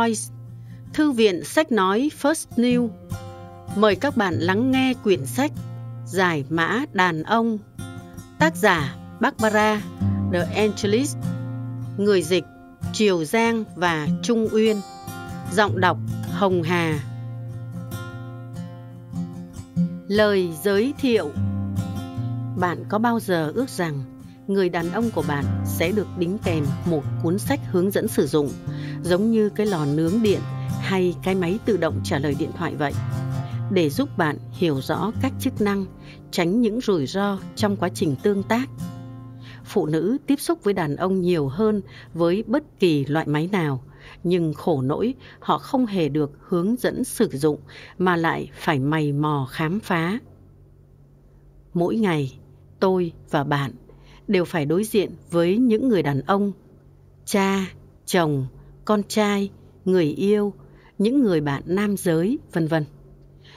Voice, Thư viện Sách Nói First New. Mời các bạn lắng nghe quyển sách Giải mã đàn ông. Tác giả Barbara The Angelis. Người dịch Triều Giang và Trung Uyên. Giọng đọc Hồng Hà. Lời giới thiệu Bạn có bao giờ ước rằng người đàn ông của bạn sẽ được đính kèm một cuốn sách hướng dẫn sử dụng, giống như cái lò nướng điện hay cái máy tự động trả lời điện thoại vậy. Để giúp bạn hiểu rõ các chức năng, tránh những rủi ro trong quá trình tương tác. Phụ nữ tiếp xúc với đàn ông nhiều hơn với bất kỳ loại máy nào, nhưng khổ nỗi họ không hề được hướng dẫn sử dụng mà lại phải mày mò khám phá. Mỗi ngày, tôi và bạn đều phải đối diện với những người đàn ông, cha, chồng, con trai, người yêu, những người bạn nam giới, vân vân.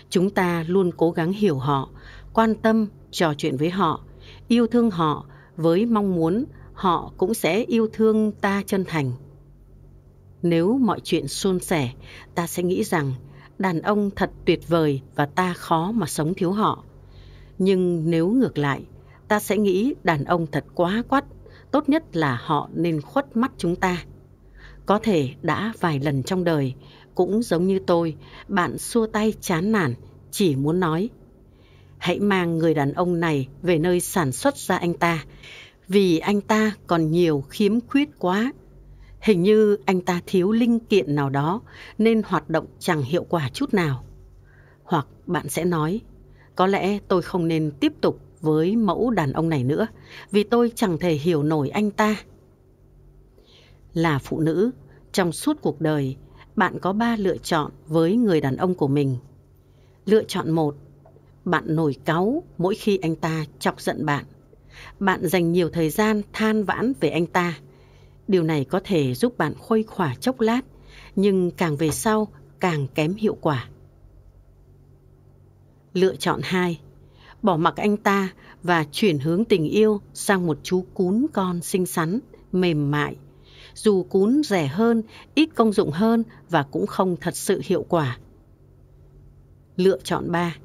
Chúng ta luôn cố gắng hiểu họ, quan tâm, trò chuyện với họ, yêu thương họ với mong muốn họ cũng sẽ yêu thương ta chân thành. Nếu mọi chuyện suôn sẻ, ta sẽ nghĩ rằng đàn ông thật tuyệt vời và ta khó mà sống thiếu họ. Nhưng nếu ngược lại, ta sẽ nghĩ đàn ông thật quá quắt, tốt nhất là họ nên khuất mắt chúng ta. Có thể đã vài lần trong đời, cũng giống như tôi, bạn xua tay chán nản, chỉ muốn nói. Hãy mang người đàn ông này về nơi sản xuất ra anh ta, vì anh ta còn nhiều khiếm khuyết quá. Hình như anh ta thiếu linh kiện nào đó nên hoạt động chẳng hiệu quả chút nào. Hoặc bạn sẽ nói, có lẽ tôi không nên tiếp tục với mẫu đàn ông này nữa vì tôi chẳng thể hiểu nổi anh ta. Là phụ nữ, trong suốt cuộc đời, bạn có ba lựa chọn với người đàn ông của mình. Lựa chọn một, bạn nổi cáu mỗi khi anh ta chọc giận bạn. Bạn dành nhiều thời gian than vãn về anh ta. Điều này có thể giúp bạn khuây khỏa chốc lát, nhưng càng về sau càng kém hiệu quả. Lựa chọn hai bỏ mặc anh ta và chuyển hướng tình yêu sang một chú cún con xinh xắn, mềm mại. Dù cún rẻ hơn, ít công dụng hơn và cũng không thật sự hiệu quả. Lựa chọn 3.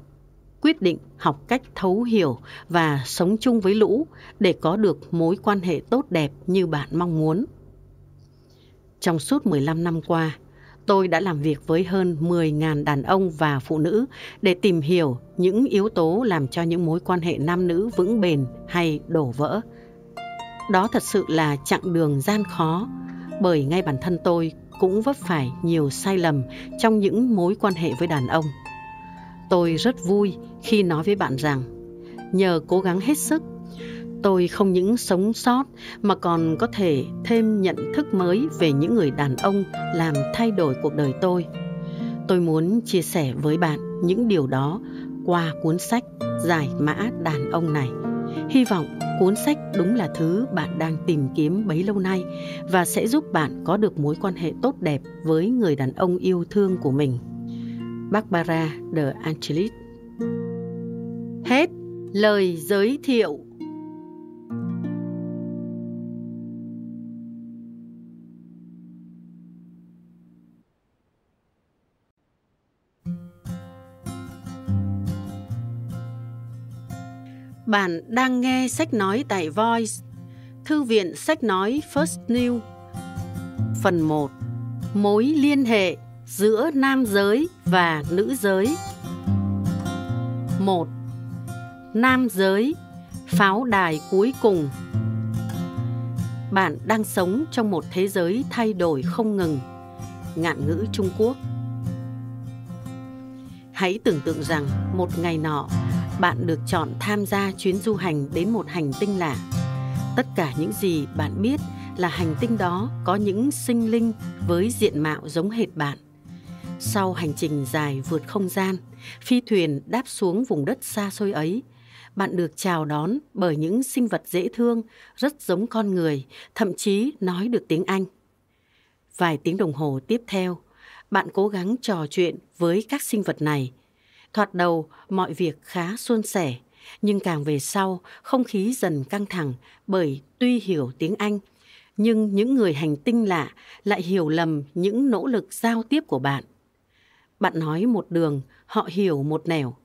Quyết định học cách thấu hiểu và sống chung với lũ để có được mối quan hệ tốt đẹp như bạn mong muốn. Trong suốt 15 năm qua, tôi đã làm việc với hơn 10.000 đàn ông và phụ nữ để tìm hiểu những yếu tố làm cho những mối quan hệ nam nữ vững bền hay đổ vỡ. Đó thật sự là chặng đường gian khó, bởi ngay bản thân tôi cũng vấp phải nhiều sai lầm trong những mối quan hệ với đàn ông. Tôi rất vui khi nói với bạn rằng, nhờ cố gắng hết sức tôi không những sống sót mà còn có thể thêm nhận thức mới về những người đàn ông làm thay đổi cuộc đời tôi. Tôi muốn chia sẻ với bạn những điều đó qua cuốn sách Giải mã đàn ông này. Hy vọng cuốn sách đúng là thứ bạn đang tìm kiếm bấy lâu nay và sẽ giúp bạn có được mối quan hệ tốt đẹp với người đàn ông yêu thương của mình. Barbara de Angelis Hết lời giới thiệu Bạn đang nghe sách nói tại Voice, Thư viện sách nói First New. Phần 1. Mối liên hệ giữa nam giới và nữ giới. 1. Nam giới, pháo đài cuối cùng. Bạn đang sống trong một thế giới thay đổi không ngừng. Ngạn ngữ Trung Quốc. Hãy tưởng tượng rằng một ngày nọ, bạn được chọn tham gia chuyến du hành đến một hành tinh lạ. Tất cả những gì bạn biết là hành tinh đó có những sinh linh với diện mạo giống hệt bạn. Sau hành trình dài vượt không gian, phi thuyền đáp xuống vùng đất xa xôi ấy, bạn được chào đón bởi những sinh vật dễ thương, rất giống con người, thậm chí nói được tiếng Anh. Vài tiếng đồng hồ tiếp theo, bạn cố gắng trò chuyện với các sinh vật này – Thoạt đầu, mọi việc khá suôn sẻ, nhưng càng về sau, không khí dần căng thẳng bởi tuy hiểu tiếng Anh, nhưng những người hành tinh lạ lại hiểu lầm những nỗ lực giao tiếp của bạn. Bạn nói một đường, họ hiểu một nẻo.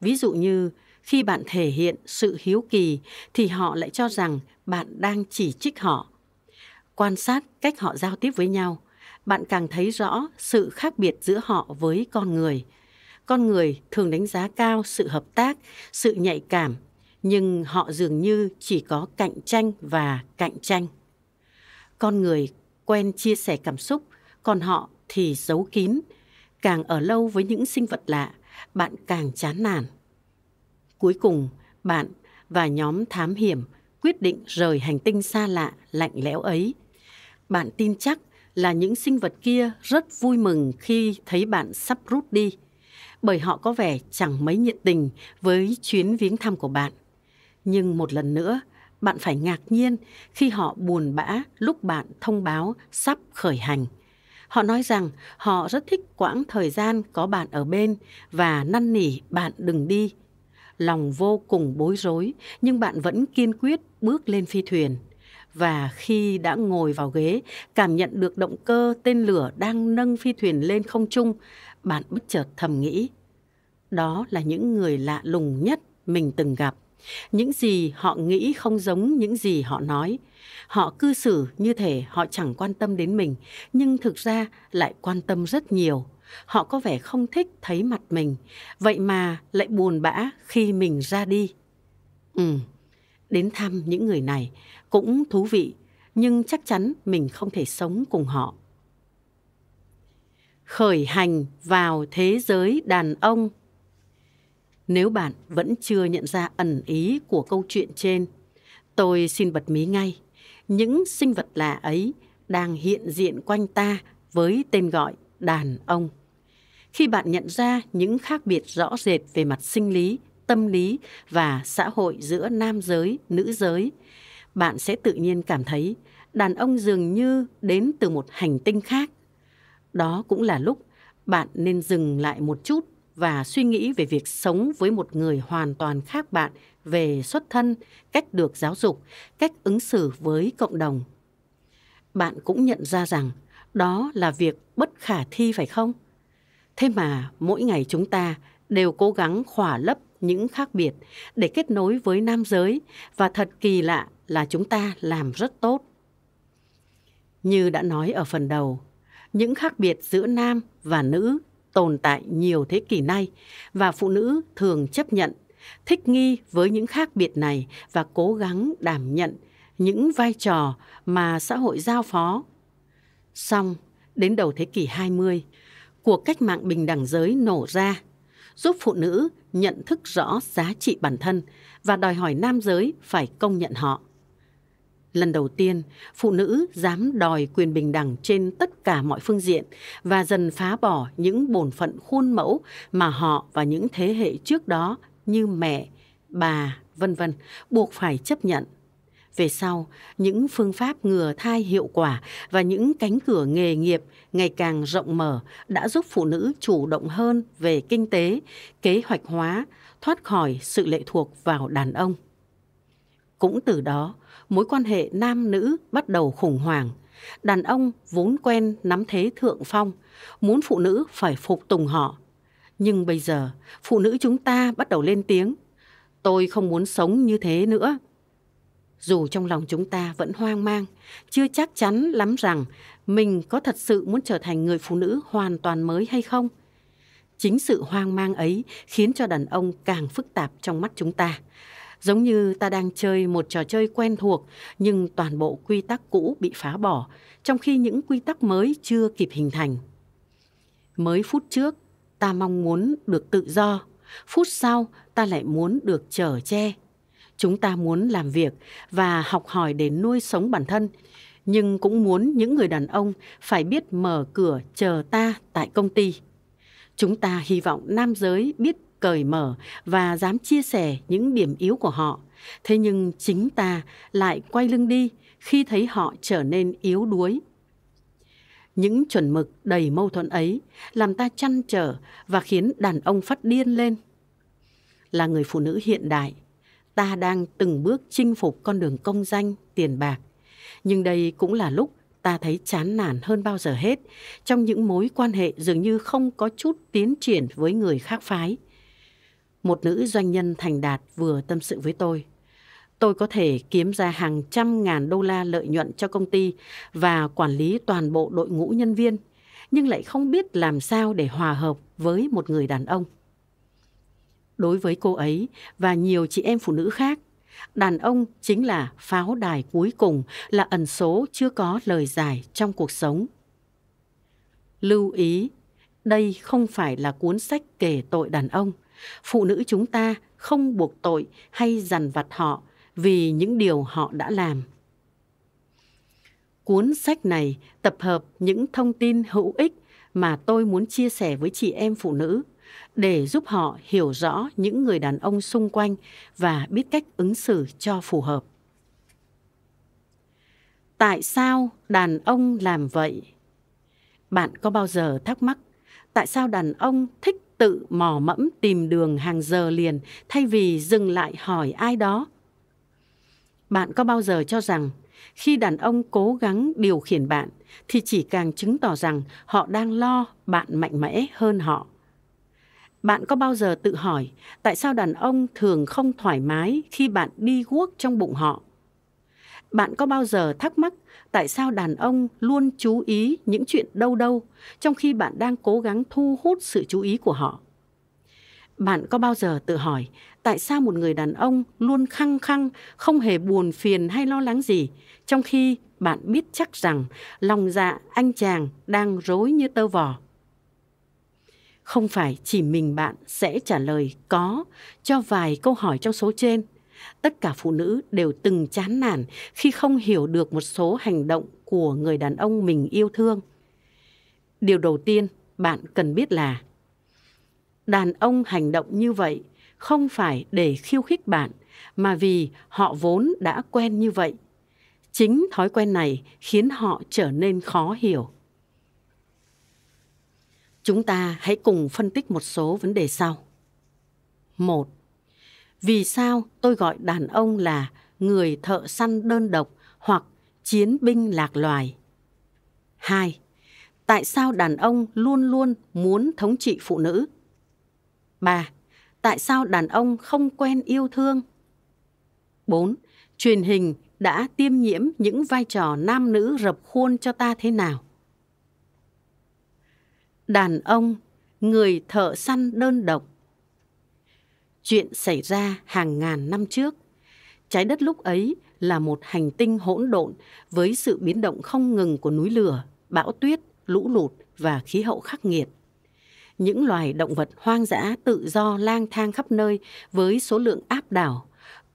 Ví dụ như khi bạn thể hiện sự hiếu kỳ thì họ lại cho rằng bạn đang chỉ trích họ. Quan sát cách họ giao tiếp với nhau, bạn càng thấy rõ sự khác biệt giữa họ với con người – con người thường đánh giá cao sự hợp tác sự nhạy cảm nhưng họ dường như chỉ có cạnh tranh và cạnh tranh con người quen chia sẻ cảm xúc còn họ thì giấu kín càng ở lâu với những sinh vật lạ bạn càng chán nản cuối cùng bạn và nhóm thám hiểm quyết định rời hành tinh xa lạ lạnh lẽo ấy bạn tin chắc là những sinh vật kia rất vui mừng khi thấy bạn sắp rút đi bởi họ có vẻ chẳng mấy nhiệt tình với chuyến viếng thăm của bạn. Nhưng một lần nữa, bạn phải ngạc nhiên khi họ buồn bã lúc bạn thông báo sắp khởi hành. Họ nói rằng họ rất thích quãng thời gian có bạn ở bên và năn nỉ bạn đừng đi. Lòng vô cùng bối rối nhưng bạn vẫn kiên quyết bước lên phi thuyền – và khi đã ngồi vào ghế cảm nhận được động cơ tên lửa đang nâng phi thuyền lên không trung bạn bất chợt thầm nghĩ đó là những người lạ lùng nhất mình từng gặp những gì họ nghĩ không giống những gì họ nói họ cư xử như thể họ chẳng quan tâm đến mình nhưng thực ra lại quan tâm rất nhiều họ có vẻ không thích thấy mặt mình vậy mà lại buồn bã khi mình ra đi ừ đến thăm những người này cũng thú vị, nhưng chắc chắn mình không thể sống cùng họ. Khởi hành vào thế giới đàn ông Nếu bạn vẫn chưa nhận ra ẩn ý của câu chuyện trên, tôi xin bật mí ngay. Những sinh vật lạ ấy đang hiện diện quanh ta với tên gọi đàn ông. Khi bạn nhận ra những khác biệt rõ rệt về mặt sinh lý, tâm lý và xã hội giữa nam giới, nữ giới, bạn sẽ tự nhiên cảm thấy đàn ông dường như đến từ một hành tinh khác. Đó cũng là lúc bạn nên dừng lại một chút và suy nghĩ về việc sống với một người hoàn toàn khác bạn về xuất thân, cách được giáo dục, cách ứng xử với cộng đồng. Bạn cũng nhận ra rằng đó là việc bất khả thi phải không? Thế mà mỗi ngày chúng ta đều cố gắng khỏa lấp những khác biệt để kết nối với nam giới và thật kỳ lạ là chúng ta làm rất tốt. Như đã nói ở phần đầu, những khác biệt giữa nam và nữ tồn tại nhiều thế kỷ nay và phụ nữ thường chấp nhận, thích nghi với những khác biệt này và cố gắng đảm nhận những vai trò mà xã hội giao phó. Song, đến đầu thế kỷ 20, cuộc cách mạng bình đẳng giới nổ ra, giúp phụ nữ nhận thức rõ giá trị bản thân và đòi hỏi nam giới phải công nhận họ lần đầu tiên, phụ nữ dám đòi quyền bình đẳng trên tất cả mọi phương diện và dần phá bỏ những bổn phận khuôn mẫu mà họ và những thế hệ trước đó như mẹ, bà, vân vân buộc phải chấp nhận. Về sau, những phương pháp ngừa thai hiệu quả và những cánh cửa nghề nghiệp ngày càng rộng mở đã giúp phụ nữ chủ động hơn về kinh tế, kế hoạch hóa, thoát khỏi sự lệ thuộc vào đàn ông. Cũng từ đó, mối quan hệ nam nữ bắt đầu khủng hoảng. Đàn ông vốn quen nắm thế thượng phong, muốn phụ nữ phải phục tùng họ. Nhưng bây giờ, phụ nữ chúng ta bắt đầu lên tiếng. Tôi không muốn sống như thế nữa. Dù trong lòng chúng ta vẫn hoang mang, chưa chắc chắn lắm rằng mình có thật sự muốn trở thành người phụ nữ hoàn toàn mới hay không. Chính sự hoang mang ấy khiến cho đàn ông càng phức tạp trong mắt chúng ta. Giống như ta đang chơi một trò chơi quen thuộc nhưng toàn bộ quy tắc cũ bị phá bỏ, trong khi những quy tắc mới chưa kịp hình thành. Mới phút trước, ta mong muốn được tự do, phút sau ta lại muốn được trở che. Chúng ta muốn làm việc và học hỏi để nuôi sống bản thân, nhưng cũng muốn những người đàn ông phải biết mở cửa chờ ta tại công ty. Chúng ta hy vọng nam giới biết cởi mở và dám chia sẻ những điểm yếu của họ thế nhưng chính ta lại quay lưng đi khi thấy họ trở nên yếu đuối những chuẩn mực đầy mâu thuẫn ấy làm ta chăn trở và khiến đàn ông phát điên lên là người phụ nữ hiện đại ta đang từng bước chinh phục con đường công danh tiền bạc nhưng đây cũng là lúc ta thấy chán nản hơn bao giờ hết trong những mối quan hệ dường như không có chút tiến triển với người khác phái một nữ doanh nhân thành đạt vừa tâm sự với tôi. Tôi có thể kiếm ra hàng trăm ngàn đô la lợi nhuận cho công ty và quản lý toàn bộ đội ngũ nhân viên, nhưng lại không biết làm sao để hòa hợp với một người đàn ông. Đối với cô ấy và nhiều chị em phụ nữ khác, đàn ông chính là pháo đài cuối cùng là ẩn số chưa có lời giải trong cuộc sống. Lưu ý, đây không phải là cuốn sách kể tội đàn ông, Phụ nữ chúng ta không buộc tội hay dằn vặt họ vì những điều họ đã làm. Cuốn sách này tập hợp những thông tin hữu ích mà tôi muốn chia sẻ với chị em phụ nữ để giúp họ hiểu rõ những người đàn ông xung quanh và biết cách ứng xử cho phù hợp. Tại sao đàn ông làm vậy? Bạn có bao giờ thắc mắc tại sao đàn ông thích tự mò mẫm tìm đường hàng giờ liền thay vì dừng lại hỏi ai đó. Bạn có bao giờ cho rằng khi đàn ông cố gắng điều khiển bạn thì chỉ càng chứng tỏ rằng họ đang lo bạn mạnh mẽ hơn họ. Bạn có bao giờ tự hỏi tại sao đàn ông thường không thoải mái khi bạn đi guốc trong bụng họ? Bạn có bao giờ thắc mắc tại sao đàn ông luôn chú ý những chuyện đâu đâu trong khi bạn đang cố gắng thu hút sự chú ý của họ bạn có bao giờ tự hỏi tại sao một người đàn ông luôn khăng khăng không hề buồn phiền hay lo lắng gì trong khi bạn biết chắc rằng lòng dạ anh chàng đang rối như tơ vò không phải chỉ mình bạn sẽ trả lời có cho vài câu hỏi trong số trên tất cả phụ nữ đều từng chán nản khi không hiểu được một số hành động của người đàn ông mình yêu thương điều đầu tiên bạn cần biết là đàn ông hành động như vậy không phải để khiêu khích bạn mà vì họ vốn đã quen như vậy chính thói quen này khiến họ trở nên khó hiểu chúng ta hãy cùng phân tích một số vấn đề sau một vì sao tôi gọi đàn ông là người thợ săn đơn độc hoặc chiến binh lạc loài? 2. Tại sao đàn ông luôn luôn muốn thống trị phụ nữ? 3. Tại sao đàn ông không quen yêu thương? 4. Truyền hình đã tiêm nhiễm những vai trò nam nữ rập khuôn cho ta thế nào? Đàn ông, người thợ săn đơn độc, chuyện xảy ra hàng ngàn năm trước. Trái đất lúc ấy là một hành tinh hỗn độn với sự biến động không ngừng của núi lửa, bão tuyết, lũ lụt và khí hậu khắc nghiệt. Những loài động vật hoang dã tự do lang thang khắp nơi với số lượng áp đảo,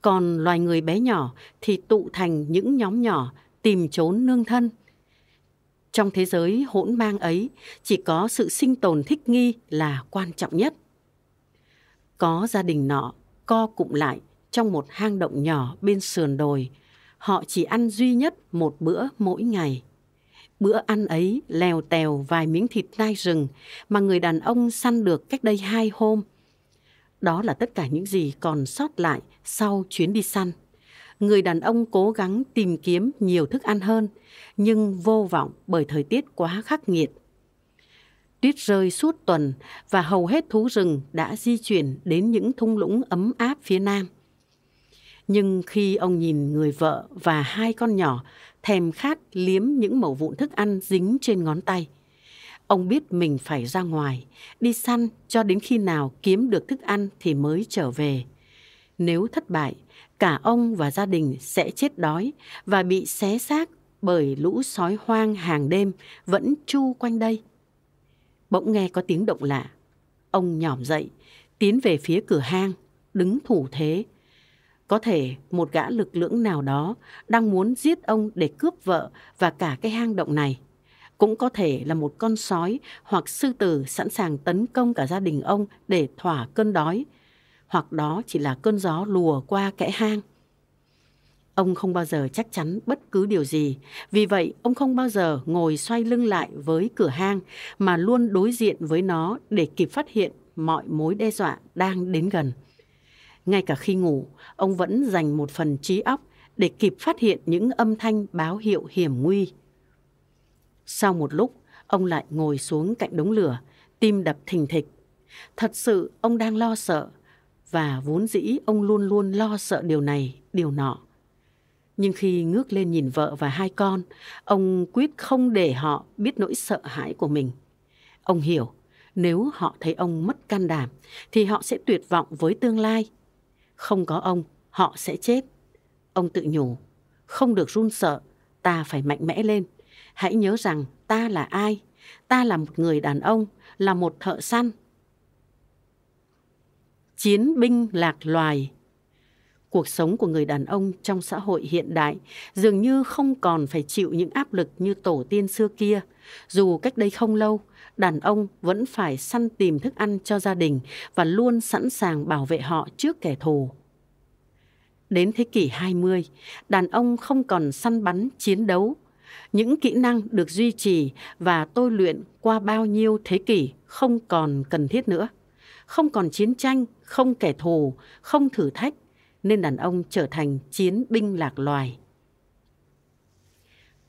còn loài người bé nhỏ thì tụ thành những nhóm nhỏ tìm trốn nương thân. Trong thế giới hỗn mang ấy, chỉ có sự sinh tồn thích nghi là quan trọng nhất. Có gia đình nọ, co cụm lại trong một hang động nhỏ bên sườn đồi. Họ chỉ ăn duy nhất một bữa mỗi ngày. Bữa ăn ấy lèo tèo vài miếng thịt nai rừng mà người đàn ông săn được cách đây hai hôm. Đó là tất cả những gì còn sót lại sau chuyến đi săn. Người đàn ông cố gắng tìm kiếm nhiều thức ăn hơn, nhưng vô vọng bởi thời tiết quá khắc nghiệt. Tuyết rơi suốt tuần và hầu hết thú rừng đã di chuyển đến những thung lũng ấm áp phía nam. Nhưng khi ông nhìn người vợ và hai con nhỏ thèm khát liếm những mẩu vụn thức ăn dính trên ngón tay, ông biết mình phải ra ngoài, đi săn cho đến khi nào kiếm được thức ăn thì mới trở về. Nếu thất bại, cả ông và gia đình sẽ chết đói và bị xé xác bởi lũ sói hoang hàng đêm vẫn chu quanh đây bỗng nghe có tiếng động lạ. Ông nhỏm dậy, tiến về phía cửa hang, đứng thủ thế. Có thể một gã lực lưỡng nào đó đang muốn giết ông để cướp vợ và cả cái hang động này. Cũng có thể là một con sói hoặc sư tử sẵn sàng tấn công cả gia đình ông để thỏa cơn đói. Hoặc đó chỉ là cơn gió lùa qua kẽ hang. Ông không bao giờ chắc chắn bất cứ điều gì, vì vậy ông không bao giờ ngồi xoay lưng lại với cửa hang mà luôn đối diện với nó để kịp phát hiện mọi mối đe dọa đang đến gần. Ngay cả khi ngủ, ông vẫn dành một phần trí óc để kịp phát hiện những âm thanh báo hiệu hiểm nguy. Sau một lúc, ông lại ngồi xuống cạnh đống lửa, tim đập thình thịch. Thật sự, ông đang lo sợ, và vốn dĩ ông luôn luôn lo sợ điều này, điều nọ nhưng khi ngước lên nhìn vợ và hai con ông quyết không để họ biết nỗi sợ hãi của mình ông hiểu nếu họ thấy ông mất can đảm thì họ sẽ tuyệt vọng với tương lai không có ông họ sẽ chết ông tự nhủ không được run sợ ta phải mạnh mẽ lên hãy nhớ rằng ta là ai ta là một người đàn ông là một thợ săn chiến binh lạc loài cuộc sống của người đàn ông trong xã hội hiện đại dường như không còn phải chịu những áp lực như tổ tiên xưa kia. Dù cách đây không lâu, đàn ông vẫn phải săn tìm thức ăn cho gia đình và luôn sẵn sàng bảo vệ họ trước kẻ thù. Đến thế kỷ 20, đàn ông không còn săn bắn, chiến đấu. Những kỹ năng được duy trì và tôi luyện qua bao nhiêu thế kỷ không còn cần thiết nữa. Không còn chiến tranh, không kẻ thù, không thử thách, nên đàn ông trở thành chiến binh lạc loài.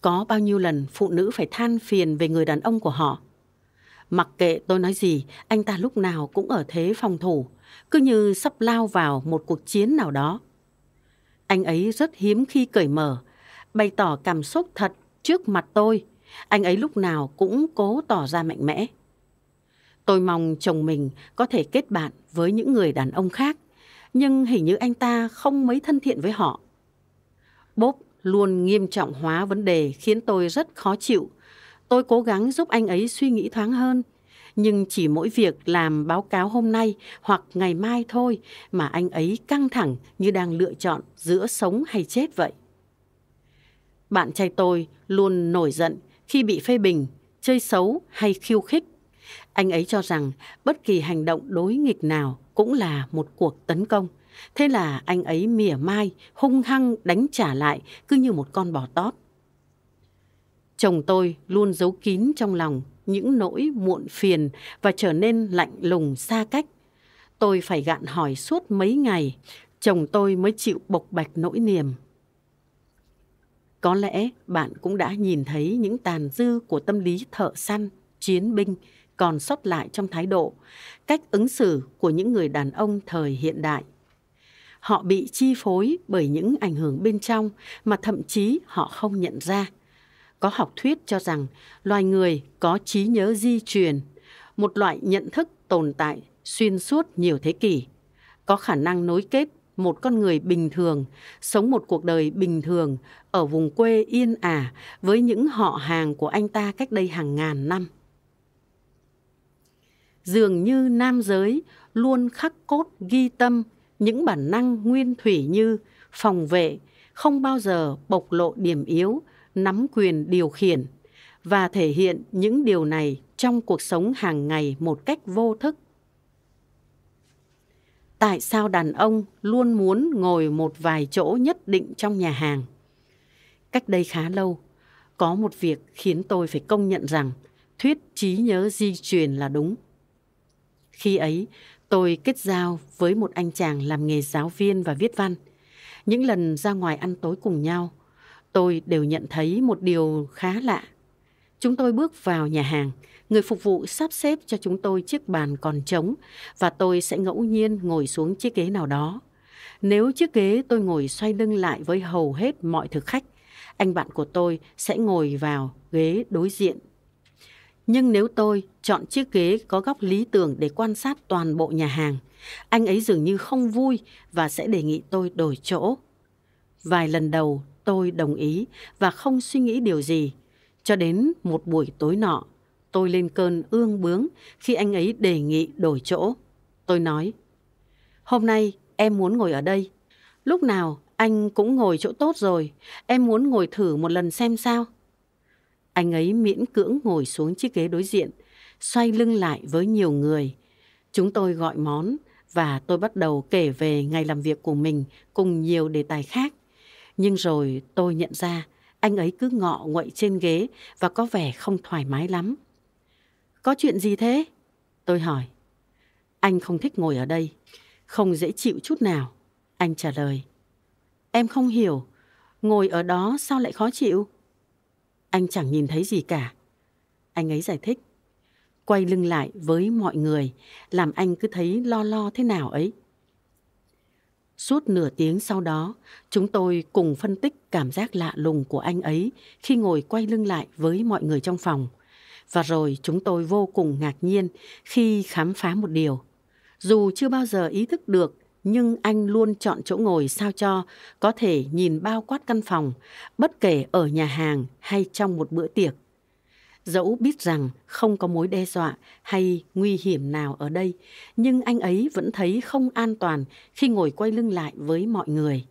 Có bao nhiêu lần phụ nữ phải than phiền về người đàn ông của họ. Mặc kệ tôi nói gì, anh ta lúc nào cũng ở thế phòng thủ, cứ như sắp lao vào một cuộc chiến nào đó. Anh ấy rất hiếm khi cởi mở, bày tỏ cảm xúc thật trước mặt tôi. Anh ấy lúc nào cũng cố tỏ ra mạnh mẽ. Tôi mong chồng mình có thể kết bạn với những người đàn ông khác nhưng hình như anh ta không mấy thân thiện với họ. Bob luôn nghiêm trọng hóa vấn đề khiến tôi rất khó chịu. Tôi cố gắng giúp anh ấy suy nghĩ thoáng hơn, nhưng chỉ mỗi việc làm báo cáo hôm nay hoặc ngày mai thôi mà anh ấy căng thẳng như đang lựa chọn giữa sống hay chết vậy. Bạn trai tôi luôn nổi giận khi bị phê bình, chơi xấu hay khiêu khích. Anh ấy cho rằng bất kỳ hành động đối nghịch nào cũng là một cuộc tấn công. Thế là anh ấy mỉa mai, hung hăng đánh trả lại cứ như một con bò tót. Chồng tôi luôn giấu kín trong lòng những nỗi muộn phiền và trở nên lạnh lùng xa cách. Tôi phải gạn hỏi suốt mấy ngày, chồng tôi mới chịu bộc bạch nỗi niềm. Có lẽ bạn cũng đã nhìn thấy những tàn dư của tâm lý thợ săn, chiến binh còn sót lại trong thái độ cách ứng xử của những người đàn ông thời hiện đại họ bị chi phối bởi những ảnh hưởng bên trong mà thậm chí họ không nhận ra có học thuyết cho rằng loài người có trí nhớ di truyền một loại nhận thức tồn tại xuyên suốt nhiều thế kỷ có khả năng nối kết một con người bình thường sống một cuộc đời bình thường ở vùng quê yên ả với những họ hàng của anh ta cách đây hàng ngàn năm dường như nam giới luôn khắc cốt ghi tâm những bản năng nguyên thủy như phòng vệ, không bao giờ bộc lộ điểm yếu, nắm quyền điều khiển và thể hiện những điều này trong cuộc sống hàng ngày một cách vô thức. Tại sao đàn ông luôn muốn ngồi một vài chỗ nhất định trong nhà hàng? Cách đây khá lâu, có một việc khiến tôi phải công nhận rằng thuyết trí nhớ di truyền là đúng. Khi ấy, tôi kết giao với một anh chàng làm nghề giáo viên và viết văn. Những lần ra ngoài ăn tối cùng nhau, tôi đều nhận thấy một điều khá lạ. Chúng tôi bước vào nhà hàng, người phục vụ sắp xếp cho chúng tôi chiếc bàn còn trống và tôi sẽ ngẫu nhiên ngồi xuống chiếc ghế nào đó. Nếu chiếc ghế tôi ngồi xoay lưng lại với hầu hết mọi thực khách, anh bạn của tôi sẽ ngồi vào ghế đối diện nhưng nếu tôi chọn chiếc ghế có góc lý tưởng để quan sát toàn bộ nhà hàng, anh ấy dường như không vui và sẽ đề nghị tôi đổi chỗ. Vài lần đầu tôi đồng ý và không suy nghĩ điều gì. Cho đến một buổi tối nọ, tôi lên cơn ương bướng khi anh ấy đề nghị đổi chỗ. Tôi nói, hôm nay em muốn ngồi ở đây. Lúc nào anh cũng ngồi chỗ tốt rồi, em muốn ngồi thử một lần xem sao. Anh ấy miễn cưỡng ngồi xuống chiếc ghế đối diện, xoay lưng lại với nhiều người. Chúng tôi gọi món và tôi bắt đầu kể về ngày làm việc của mình cùng nhiều đề tài khác. Nhưng rồi tôi nhận ra anh ấy cứ ngọ nguậy trên ghế và có vẻ không thoải mái lắm. Có chuyện gì thế? Tôi hỏi. Anh không thích ngồi ở đây, không dễ chịu chút nào. Anh trả lời. Em không hiểu, ngồi ở đó sao lại khó chịu? anh chẳng nhìn thấy gì cả. Anh ấy giải thích. Quay lưng lại với mọi người, làm anh cứ thấy lo lo thế nào ấy. Suốt nửa tiếng sau đó, chúng tôi cùng phân tích cảm giác lạ lùng của anh ấy khi ngồi quay lưng lại với mọi người trong phòng. Và rồi chúng tôi vô cùng ngạc nhiên khi khám phá một điều. Dù chưa bao giờ ý thức được nhưng anh luôn chọn chỗ ngồi sao cho có thể nhìn bao quát căn phòng, bất kể ở nhà hàng hay trong một bữa tiệc. Dẫu biết rằng không có mối đe dọa hay nguy hiểm nào ở đây, nhưng anh ấy vẫn thấy không an toàn khi ngồi quay lưng lại với mọi người.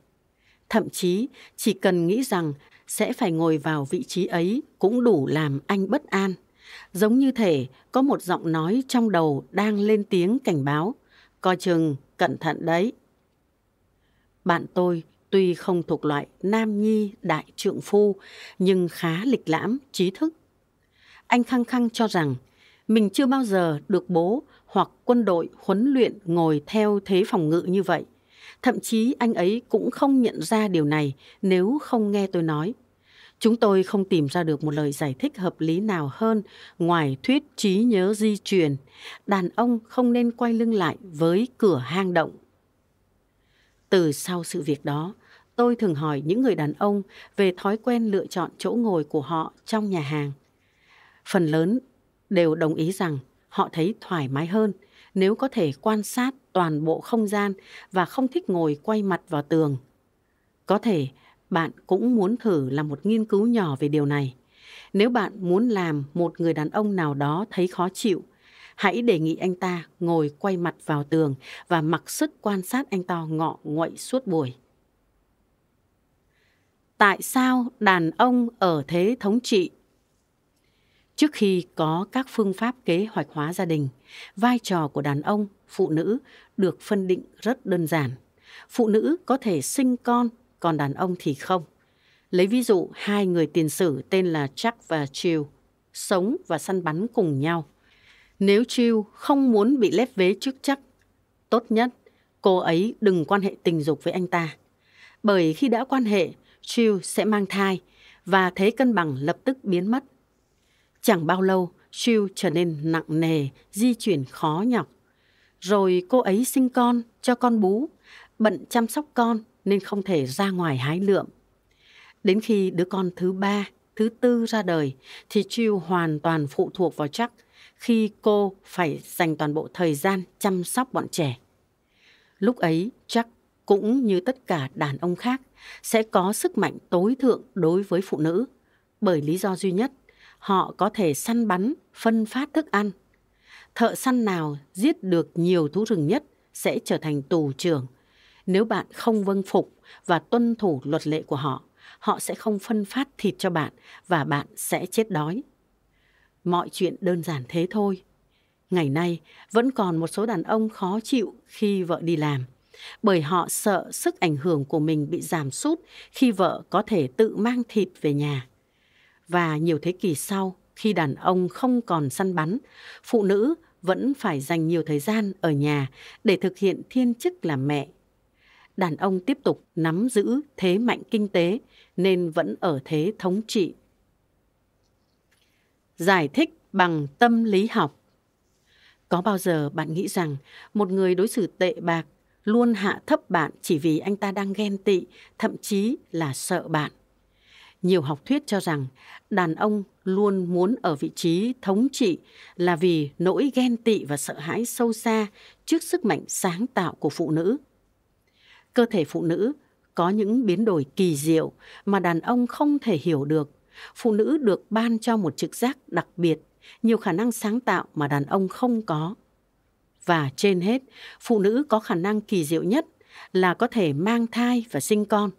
Thậm chí, chỉ cần nghĩ rằng sẽ phải ngồi vào vị trí ấy cũng đủ làm anh bất an. Giống như thể có một giọng nói trong đầu đang lên tiếng cảnh báo. Coi chừng cẩn thận đấy. Bạn tôi tuy không thuộc loại nam nhi đại trượng phu nhưng khá lịch lãm, trí thức. Anh khăng khăng cho rằng mình chưa bao giờ được bố hoặc quân đội huấn luyện ngồi theo thế phòng ngự như vậy. Thậm chí anh ấy cũng không nhận ra điều này nếu không nghe tôi nói. Chúng tôi không tìm ra được một lời giải thích hợp lý nào hơn ngoài thuyết trí nhớ di truyền, đàn ông không nên quay lưng lại với cửa hang động. Từ sau sự việc đó, tôi thường hỏi những người đàn ông về thói quen lựa chọn chỗ ngồi của họ trong nhà hàng. Phần lớn đều đồng ý rằng họ thấy thoải mái hơn nếu có thể quan sát toàn bộ không gian và không thích ngồi quay mặt vào tường. Có thể bạn cũng muốn thử làm một nghiên cứu nhỏ về điều này. Nếu bạn muốn làm một người đàn ông nào đó thấy khó chịu, hãy đề nghị anh ta ngồi quay mặt vào tường và mặc sức quan sát anh ta ngọ nguậy suốt buổi. Tại sao đàn ông ở thế thống trị? Trước khi có các phương pháp kế hoạch hóa gia đình, vai trò của đàn ông, phụ nữ được phân định rất đơn giản. Phụ nữ có thể sinh con còn đàn ông thì không. Lấy ví dụ hai người tiền sử tên là Jack và Chiu sống và săn bắn cùng nhau. Nếu Chiu không muốn bị lép vế trước chắc, tốt nhất cô ấy đừng quan hệ tình dục với anh ta. Bởi khi đã quan hệ, Chiu sẽ mang thai và thế cân bằng lập tức biến mất. Chẳng bao lâu, Chiu trở nên nặng nề, di chuyển khó nhọc. Rồi cô ấy sinh con, cho con bú, bận chăm sóc con nên không thể ra ngoài hái lượm. Đến khi đứa con thứ ba, thứ tư ra đời thì Chiu hoàn toàn phụ thuộc vào chắc khi cô phải dành toàn bộ thời gian chăm sóc bọn trẻ. Lúc ấy chắc cũng như tất cả đàn ông khác sẽ có sức mạnh tối thượng đối với phụ nữ bởi lý do duy nhất họ có thể săn bắn, phân phát thức ăn. Thợ săn nào giết được nhiều thú rừng nhất sẽ trở thành tù trưởng – nếu bạn không vâng phục và tuân thủ luật lệ của họ, họ sẽ không phân phát thịt cho bạn và bạn sẽ chết đói. Mọi chuyện đơn giản thế thôi. Ngày nay, vẫn còn một số đàn ông khó chịu khi vợ đi làm, bởi họ sợ sức ảnh hưởng của mình bị giảm sút khi vợ có thể tự mang thịt về nhà. Và nhiều thế kỷ sau, khi đàn ông không còn săn bắn, phụ nữ vẫn phải dành nhiều thời gian ở nhà để thực hiện thiên chức làm mẹ đàn ông tiếp tục nắm giữ thế mạnh kinh tế nên vẫn ở thế thống trị. Giải thích bằng tâm lý học Có bao giờ bạn nghĩ rằng một người đối xử tệ bạc luôn hạ thấp bạn chỉ vì anh ta đang ghen tị, thậm chí là sợ bạn? Nhiều học thuyết cho rằng đàn ông luôn muốn ở vị trí thống trị là vì nỗi ghen tị và sợ hãi sâu xa trước sức mạnh sáng tạo của phụ nữ – cơ thể phụ nữ có những biến đổi kỳ diệu mà đàn ông không thể hiểu được. Phụ nữ được ban cho một trực giác đặc biệt, nhiều khả năng sáng tạo mà đàn ông không có. Và trên hết, phụ nữ có khả năng kỳ diệu nhất là có thể mang thai và sinh con.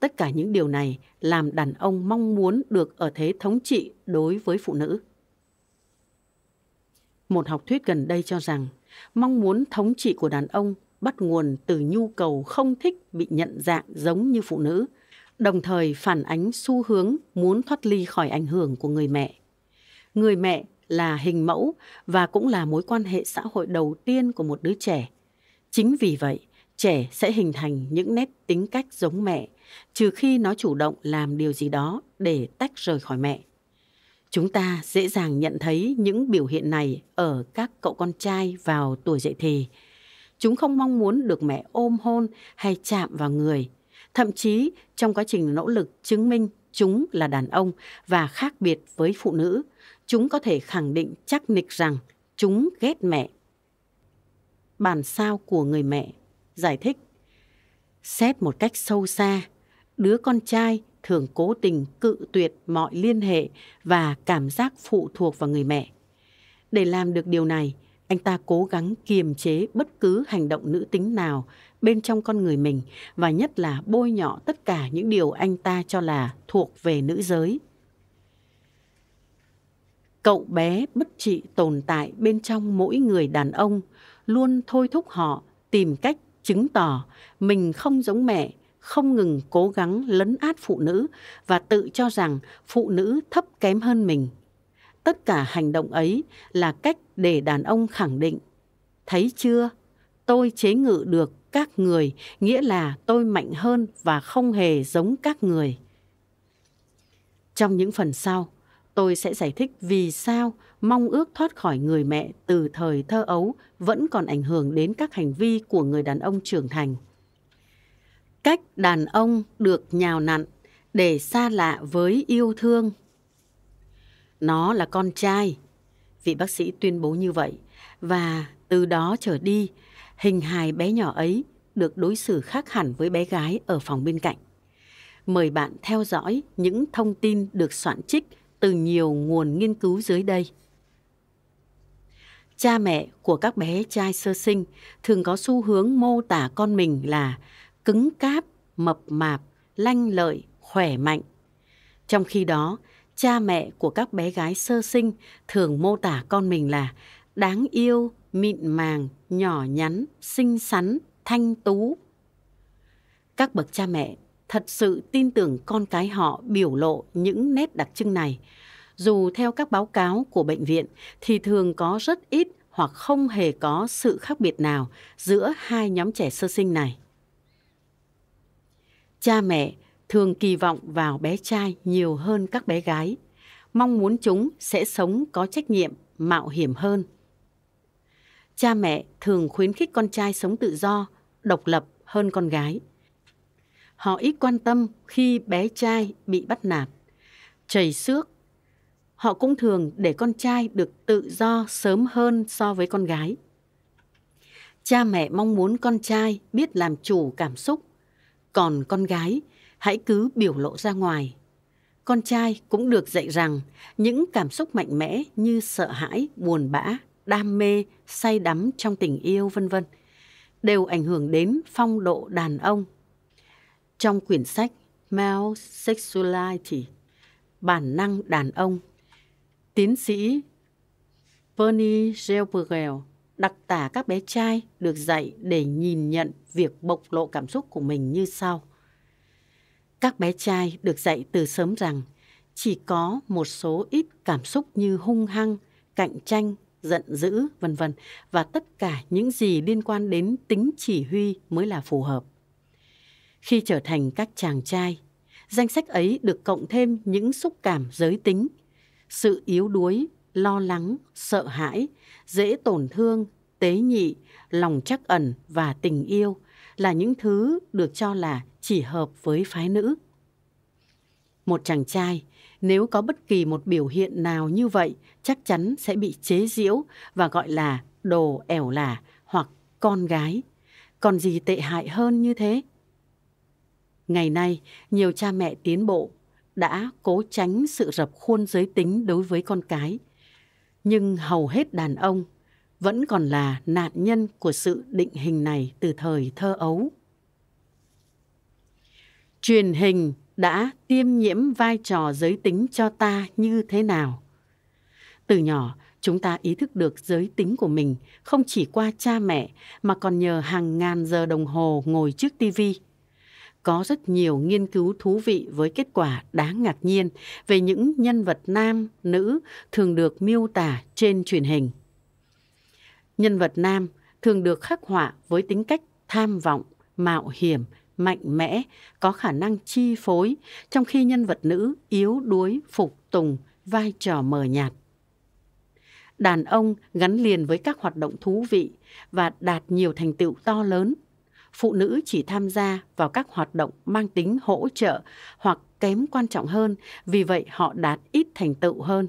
Tất cả những điều này làm đàn ông mong muốn được ở thế thống trị đối với phụ nữ. Một học thuyết gần đây cho rằng, mong muốn thống trị của đàn ông bắt nguồn từ nhu cầu không thích bị nhận dạng giống như phụ nữ, đồng thời phản ánh xu hướng muốn thoát ly khỏi ảnh hưởng của người mẹ. Người mẹ là hình mẫu và cũng là mối quan hệ xã hội đầu tiên của một đứa trẻ. Chính vì vậy, trẻ sẽ hình thành những nét tính cách giống mẹ, trừ khi nó chủ động làm điều gì đó để tách rời khỏi mẹ. Chúng ta dễ dàng nhận thấy những biểu hiện này ở các cậu con trai vào tuổi dậy thì, Chúng không mong muốn được mẹ ôm hôn hay chạm vào người. Thậm chí, trong quá trình nỗ lực chứng minh chúng là đàn ông và khác biệt với phụ nữ, chúng có thể khẳng định chắc nịch rằng chúng ghét mẹ. Bản sao của người mẹ giải thích Xét một cách sâu xa, đứa con trai thường cố tình cự tuyệt mọi liên hệ và cảm giác phụ thuộc vào người mẹ. Để làm được điều này, anh ta cố gắng kiềm chế bất cứ hành động nữ tính nào bên trong con người mình và nhất là bôi nhọ tất cả những điều anh ta cho là thuộc về nữ giới. Cậu bé bất trị tồn tại bên trong mỗi người đàn ông, luôn thôi thúc họ tìm cách chứng tỏ mình không giống mẹ, không ngừng cố gắng lấn át phụ nữ và tự cho rằng phụ nữ thấp kém hơn mình tất cả hành động ấy là cách để đàn ông khẳng định thấy chưa tôi chế ngự được các người nghĩa là tôi mạnh hơn và không hề giống các người trong những phần sau tôi sẽ giải thích vì sao mong ước thoát khỏi người mẹ từ thời thơ ấu vẫn còn ảnh hưởng đến các hành vi của người đàn ông trưởng thành cách đàn ông được nhào nặn để xa lạ với yêu thương nó là con trai. Vị bác sĩ tuyên bố như vậy và từ đó trở đi, hình hài bé nhỏ ấy được đối xử khác hẳn với bé gái ở phòng bên cạnh. Mời bạn theo dõi những thông tin được soạn trích từ nhiều nguồn nghiên cứu dưới đây. Cha mẹ của các bé trai sơ sinh thường có xu hướng mô tả con mình là cứng cáp, mập mạp, lanh lợi, khỏe mạnh. Trong khi đó, cha mẹ của các bé gái sơ sinh thường mô tả con mình là đáng yêu, mịn màng, nhỏ nhắn, xinh xắn, thanh tú. Các bậc cha mẹ thật sự tin tưởng con cái họ biểu lộ những nét đặc trưng này. Dù theo các báo cáo của bệnh viện thì thường có rất ít hoặc không hề có sự khác biệt nào giữa hai nhóm trẻ sơ sinh này. Cha mẹ thường kỳ vọng vào bé trai nhiều hơn các bé gái, mong muốn chúng sẽ sống có trách nhiệm, mạo hiểm hơn. Cha mẹ thường khuyến khích con trai sống tự do, độc lập hơn con gái. Họ ít quan tâm khi bé trai bị bắt nạt, chảy xước. Họ cũng thường để con trai được tự do sớm hơn so với con gái. Cha mẹ mong muốn con trai biết làm chủ cảm xúc, còn con gái hãy cứ biểu lộ ra ngoài. Con trai cũng được dạy rằng những cảm xúc mạnh mẽ như sợ hãi, buồn bã, đam mê, say đắm trong tình yêu vân vân đều ảnh hưởng đến phong độ đàn ông. Trong quyển sách Male Sexuality, Bản năng đàn ông, tiến sĩ Bernie Gelbergel đặc tả các bé trai được dạy để nhìn nhận việc bộc lộ cảm xúc của mình như sau. Các bé trai được dạy từ sớm rằng chỉ có một số ít cảm xúc như hung hăng, cạnh tranh, giận dữ, vân vân và tất cả những gì liên quan đến tính chỉ huy mới là phù hợp. Khi trở thành các chàng trai, danh sách ấy được cộng thêm những xúc cảm giới tính, sự yếu đuối, lo lắng, sợ hãi, dễ tổn thương, tế nhị, lòng trắc ẩn và tình yêu là những thứ được cho là chỉ hợp với phái nữ. Một chàng trai nếu có bất kỳ một biểu hiện nào như vậy chắc chắn sẽ bị chế giễu và gọi là đồ ẻo là hoặc con gái. Còn gì tệ hại hơn như thế? Ngày nay, nhiều cha mẹ tiến bộ đã cố tránh sự rập khuôn giới tính đối với con cái. Nhưng hầu hết đàn ông vẫn còn là nạn nhân của sự định hình này từ thời thơ ấu. Truyền hình đã tiêm nhiễm vai trò giới tính cho ta như thế nào? Từ nhỏ, chúng ta ý thức được giới tính của mình không chỉ qua cha mẹ mà còn nhờ hàng ngàn giờ đồng hồ ngồi trước tivi. Có rất nhiều nghiên cứu thú vị với kết quả đáng ngạc nhiên về những nhân vật nam, nữ thường được miêu tả trên truyền hình. Nhân vật nam thường được khắc họa với tính cách tham vọng, mạo hiểm, mạnh mẽ, có khả năng chi phối, trong khi nhân vật nữ yếu đuối, phục tùng, vai trò mờ nhạt. Đàn ông gắn liền với các hoạt động thú vị và đạt nhiều thành tựu to lớn. Phụ nữ chỉ tham gia vào các hoạt động mang tính hỗ trợ hoặc kém quan trọng hơn, vì vậy họ đạt ít thành tựu hơn.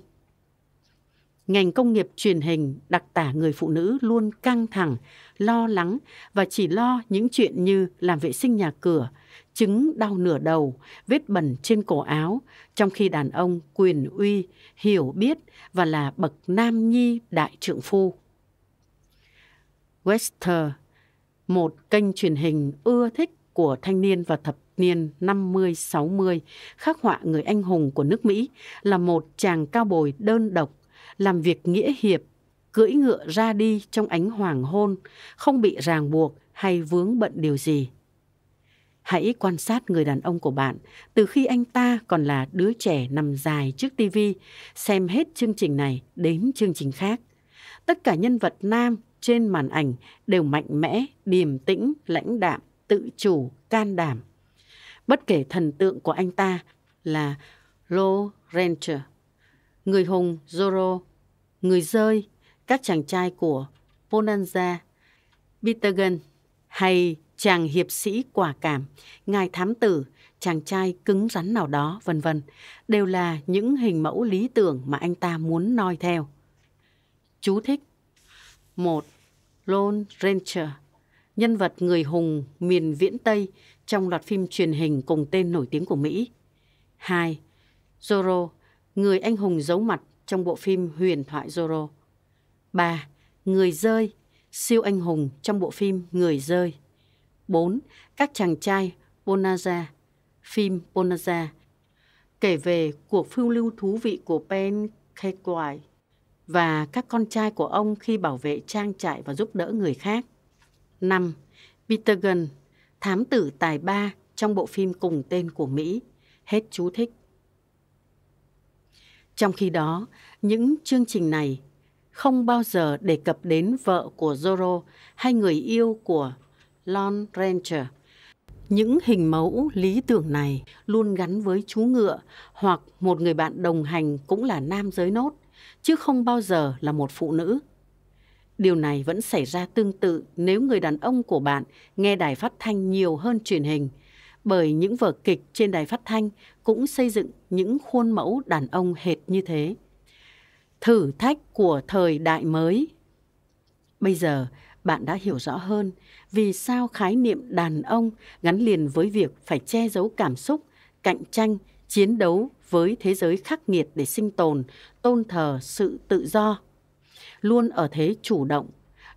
Ngành công nghiệp truyền hình đặc tả người phụ nữ luôn căng thẳng, lo lắng và chỉ lo những chuyện như làm vệ sinh nhà cửa, chứng đau nửa đầu, vết bẩn trên cổ áo, trong khi đàn ông quyền uy, hiểu biết và là bậc nam nhi đại trượng phu. Wester, một kênh truyền hình ưa thích của thanh niên và thập niên 50-60, khắc họa người anh hùng của nước Mỹ, là một chàng cao bồi đơn độc làm việc nghĩa hiệp, cưỡi ngựa ra đi trong ánh hoàng hôn, không bị ràng buộc hay vướng bận điều gì. Hãy quan sát người đàn ông của bạn từ khi anh ta còn là đứa trẻ nằm dài trước tivi, xem hết chương trình này đến chương trình khác. Tất cả nhân vật nam trên màn ảnh đều mạnh mẽ, điềm tĩnh, lãnh đạm, tự chủ, can đảm. Bất kể thần tượng của anh ta là Lo Ranger người hùng Zoro, người rơi, các chàng trai của Bonanza, Bittergan hay chàng hiệp sĩ quả cảm, ngài thám tử, chàng trai cứng rắn nào đó, vân vân, đều là những hình mẫu lý tưởng mà anh ta muốn noi theo. Chú thích 1. Lone Ranger Nhân vật người hùng miền viễn Tây trong loạt phim truyền hình cùng tên nổi tiếng của Mỹ. 2. Zorro người anh hùng giấu mặt trong bộ phim Huyền thoại Zoro 3. Người rơi, siêu anh hùng trong bộ phim Người rơi. 4. Các chàng trai Bonanza, phim Bonanza, kể về cuộc phiêu lưu thú vị của Ben Kekwai và các con trai của ông khi bảo vệ trang trại và giúp đỡ người khác. 5. Peter Gunn, thám tử tài ba trong bộ phim cùng tên của Mỹ. Hết chú thích. Trong khi đó, những chương trình này không bao giờ đề cập đến vợ của Zoro hay người yêu của Lon Ranger. Những hình mẫu lý tưởng này luôn gắn với chú ngựa hoặc một người bạn đồng hành cũng là nam giới nốt, chứ không bao giờ là một phụ nữ. Điều này vẫn xảy ra tương tự nếu người đàn ông của bạn nghe đài phát thanh nhiều hơn truyền hình – bởi những vở kịch trên đài phát thanh cũng xây dựng những khuôn mẫu đàn ông hệt như thế. Thử thách của thời đại mới Bây giờ, bạn đã hiểu rõ hơn vì sao khái niệm đàn ông gắn liền với việc phải che giấu cảm xúc, cạnh tranh, chiến đấu với thế giới khắc nghiệt để sinh tồn, tôn thờ sự tự do. Luôn ở thế chủ động,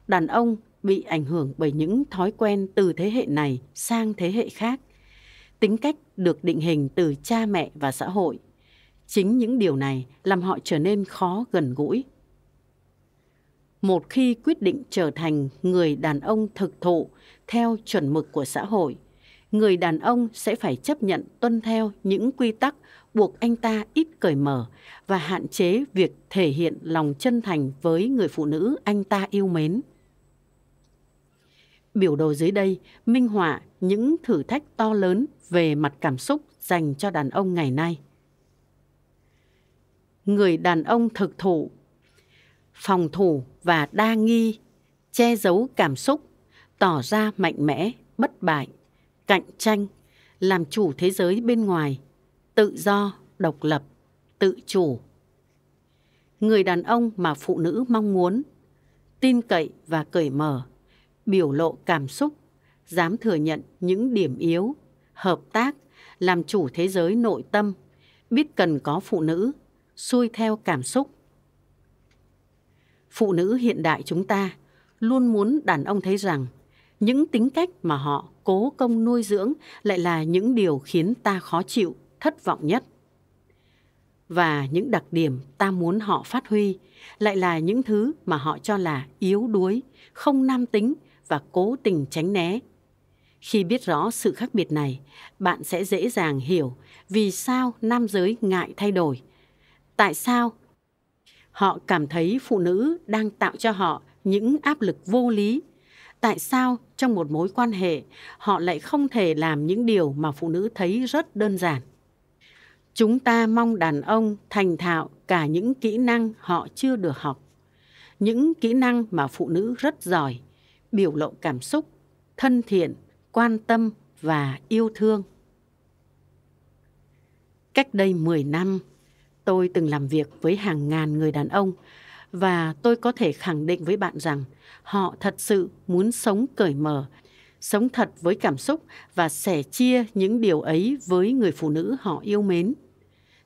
đàn ông bị ảnh hưởng bởi những thói quen từ thế hệ này sang thế hệ khác tính cách được định hình từ cha mẹ và xã hội. Chính những điều này làm họ trở nên khó gần gũi. Một khi quyết định trở thành người đàn ông thực thụ theo chuẩn mực của xã hội, người đàn ông sẽ phải chấp nhận tuân theo những quy tắc buộc anh ta ít cởi mở và hạn chế việc thể hiện lòng chân thành với người phụ nữ anh ta yêu mến. Biểu đồ dưới đây minh họa những thử thách to lớn về mặt cảm xúc dành cho đàn ông ngày nay. Người đàn ông thực thụ, phòng thủ và đa nghi, che giấu cảm xúc, tỏ ra mạnh mẽ, bất bại, cạnh tranh, làm chủ thế giới bên ngoài, tự do, độc lập, tự chủ. Người đàn ông mà phụ nữ mong muốn, tin cậy và cởi mở, biểu lộ cảm xúc dám thừa nhận những điểm yếu, hợp tác, làm chủ thế giới nội tâm, biết cần có phụ nữ, xuôi theo cảm xúc. Phụ nữ hiện đại chúng ta luôn muốn đàn ông thấy rằng những tính cách mà họ cố công nuôi dưỡng lại là những điều khiến ta khó chịu, thất vọng nhất. Và những đặc điểm ta muốn họ phát huy lại là những thứ mà họ cho là yếu đuối, không nam tính và cố tình tránh né khi biết rõ sự khác biệt này, bạn sẽ dễ dàng hiểu vì sao nam giới ngại thay đổi. Tại sao họ cảm thấy phụ nữ đang tạo cho họ những áp lực vô lý? Tại sao trong một mối quan hệ họ lại không thể làm những điều mà phụ nữ thấy rất đơn giản? Chúng ta mong đàn ông thành thạo cả những kỹ năng họ chưa được học, những kỹ năng mà phụ nữ rất giỏi, biểu lộ cảm xúc, thân thiện, quan tâm và yêu thương. Cách đây 10 năm, tôi từng làm việc với hàng ngàn người đàn ông và tôi có thể khẳng định với bạn rằng họ thật sự muốn sống cởi mở, sống thật với cảm xúc và sẻ chia những điều ấy với người phụ nữ họ yêu mến.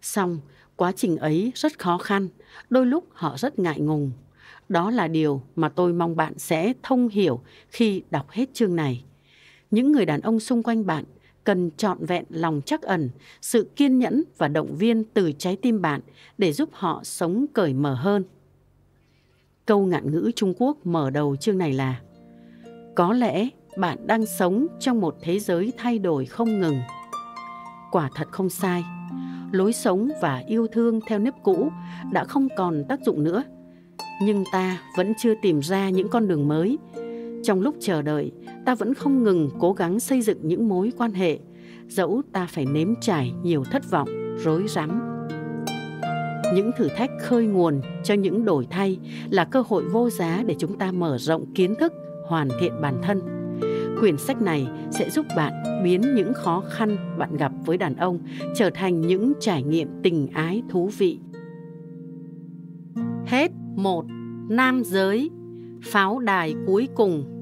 Song, quá trình ấy rất khó khăn, đôi lúc họ rất ngại ngùng. Đó là điều mà tôi mong bạn sẽ thông hiểu khi đọc hết chương này những người đàn ông xung quanh bạn cần trọn vẹn lòng trắc ẩn, sự kiên nhẫn và động viên từ trái tim bạn để giúp họ sống cởi mở hơn. Câu ngạn ngữ Trung Quốc mở đầu chương này là Có lẽ bạn đang sống trong một thế giới thay đổi không ngừng. Quả thật không sai, lối sống và yêu thương theo nếp cũ đã không còn tác dụng nữa. Nhưng ta vẫn chưa tìm ra những con đường mới. Trong lúc chờ đợi, ta vẫn không ngừng cố gắng xây dựng những mối quan hệ dẫu ta phải nếm trải nhiều thất vọng rối rắm những thử thách khơi nguồn cho những đổi thay là cơ hội vô giá để chúng ta mở rộng kiến thức hoàn thiện bản thân quyển sách này sẽ giúp bạn biến những khó khăn bạn gặp với đàn ông trở thành những trải nghiệm tình ái thú vị hết một nam giới pháo đài cuối cùng